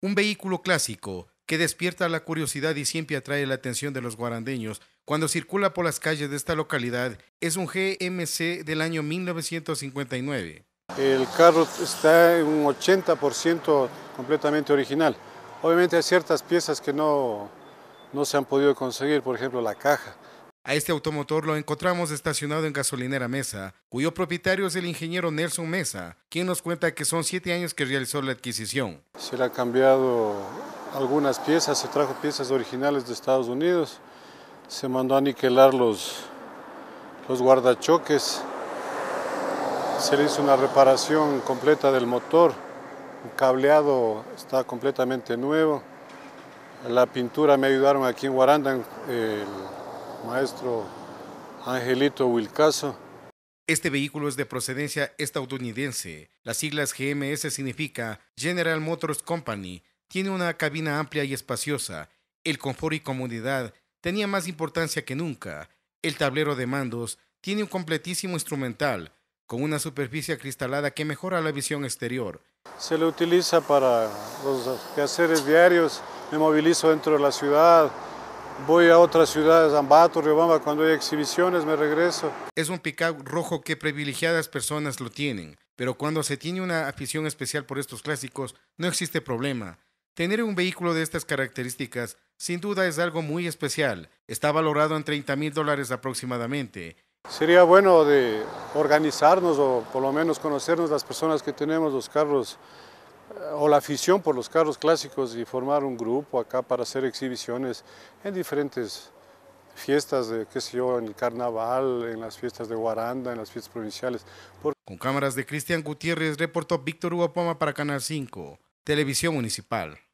Un vehículo clásico que despierta la curiosidad y siempre atrae la atención de los guarandeños cuando circula por las calles de esta localidad es un GMC del año 1959. El carro está en un 80% completamente original. Obviamente hay ciertas piezas que no, no se han podido conseguir, por ejemplo la caja. A este automotor lo encontramos estacionado en gasolinera Mesa, cuyo propietario es el ingeniero Nelson Mesa, quien nos cuenta que son siete años que realizó la adquisición. Se le ha cambiado algunas piezas, se trajo piezas originales de Estados Unidos, se mandó a aniquilar los, los guardachoques, se le hizo una reparación completa del motor, el cableado está completamente nuevo, la pintura me ayudaron aquí en Guaranda, maestro Angelito Wilcaso. Este vehículo es de procedencia estadounidense. Las siglas GMS significa General Motors Company. Tiene una cabina amplia y espaciosa. El confort y comodidad tenía más importancia que nunca. El tablero de mandos tiene un completísimo instrumental con una superficie acristalada que mejora la visión exterior. Se le utiliza para los quehaceres diarios. Me movilizo dentro de la ciudad, Voy a otras ciudades, Ambato, Riobamba, cuando hay exhibiciones me regreso. Es un pick-up rojo que privilegiadas personas lo tienen, pero cuando se tiene una afición especial por estos clásicos, no existe problema. Tener un vehículo de estas características sin duda es algo muy especial. Está valorado en 30 mil dólares aproximadamente. Sería bueno de organizarnos o por lo menos conocernos las personas que tenemos los carros o la afición por los carros clásicos y formar un grupo acá para hacer exhibiciones en diferentes fiestas, de, qué en el carnaval, en las fiestas de Guaranda, en las fiestas provinciales. Con cámaras de Cristian Gutiérrez, reportó Víctor Hugo Poma para Canal 5, Televisión Municipal.